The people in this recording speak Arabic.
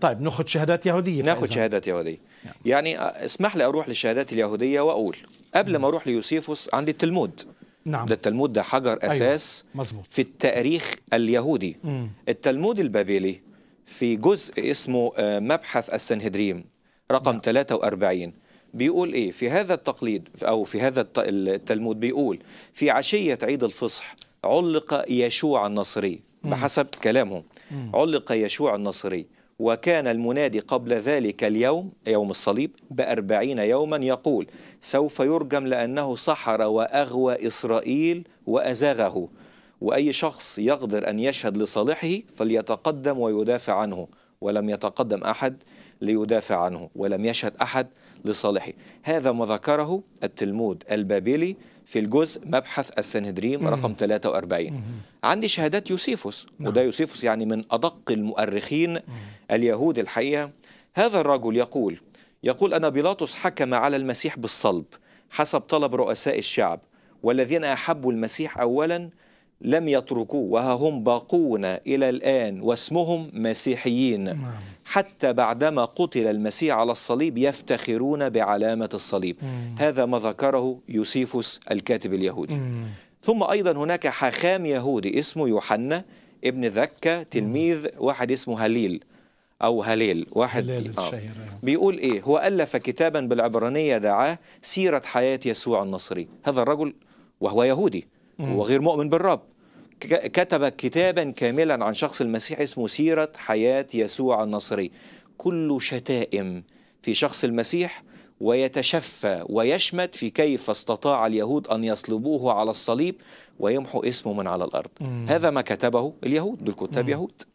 طيب ناخذ شهادات يهوديه ناخذ شهادات يهوديه نعم. يعني آه، اسمح لي اروح للشهادات اليهوديه واقول قبل ما نعم. اروح ليوسيفوس عندي التلمود نعم ده التلمود ده حجر أيوة، اساس أيوة. مزبوط. في التاريخ اليهودي مم. التلمود البابلي في جزء اسمه آه، مبحث السنهدريم رقم نعم. 43 بيقول ايه في هذا التقليد او في هذا التلمود بيقول في عشيه عيد الفصح علق يشوع النصري بحسب كلامهم علق يشوع النصري وكان المنادي قبل ذلك اليوم يوم الصليب بأربعين يوما يقول سوف يرجم لأنه سحر وأغوى إسرائيل وأزاغه وأي شخص يقدر أن يشهد لصالحه فليتقدم ويدافع عنه ولم يتقدم أحد ليدافع عنه ولم يشهد أحد لصالحه هذا ما ذكره التلمود البابلي في الجزء مبحث السنهدريم رقم 43 عندي شهادات يوسيفوس نعم. وده يوسيفوس يعني من أدق المؤرخين اليهود الحقيقة هذا الرجل يقول يقول أن بيلاطس حكم على المسيح بالصلب حسب طلب رؤساء الشعب والذين أحبوا المسيح أولا لم يتركوه وها هم باقون إلى الآن واسمهم مسيحيين نعم. حتى بعدما قتل المسيح على الصليب يفتخرون بعلامة الصليب هذا ما ذكره يوسيفوس الكاتب اليهودي ثم أيضا هناك حاخام يهودي اسمه يوحنا ابن ذكة تلميذ واحد اسمه هليل أو هليل واحد هليل آه. آه. بيقول إيه هو ألف كتابا بالعبرانية دعاه سيرة حياة يسوع النصري هذا الرجل وهو يهودي وغير مؤمن بالرب كتب كتابا كاملا عن شخص المسيح اسمه سيرة حياة يسوع النصري كل شتائم في شخص المسيح ويتشفى ويشمت في كيف استطاع اليهود أن يصلبوه على الصليب ويمحو اسمه من على الأرض مم. هذا ما كتبه اليهود دول كتاب يهود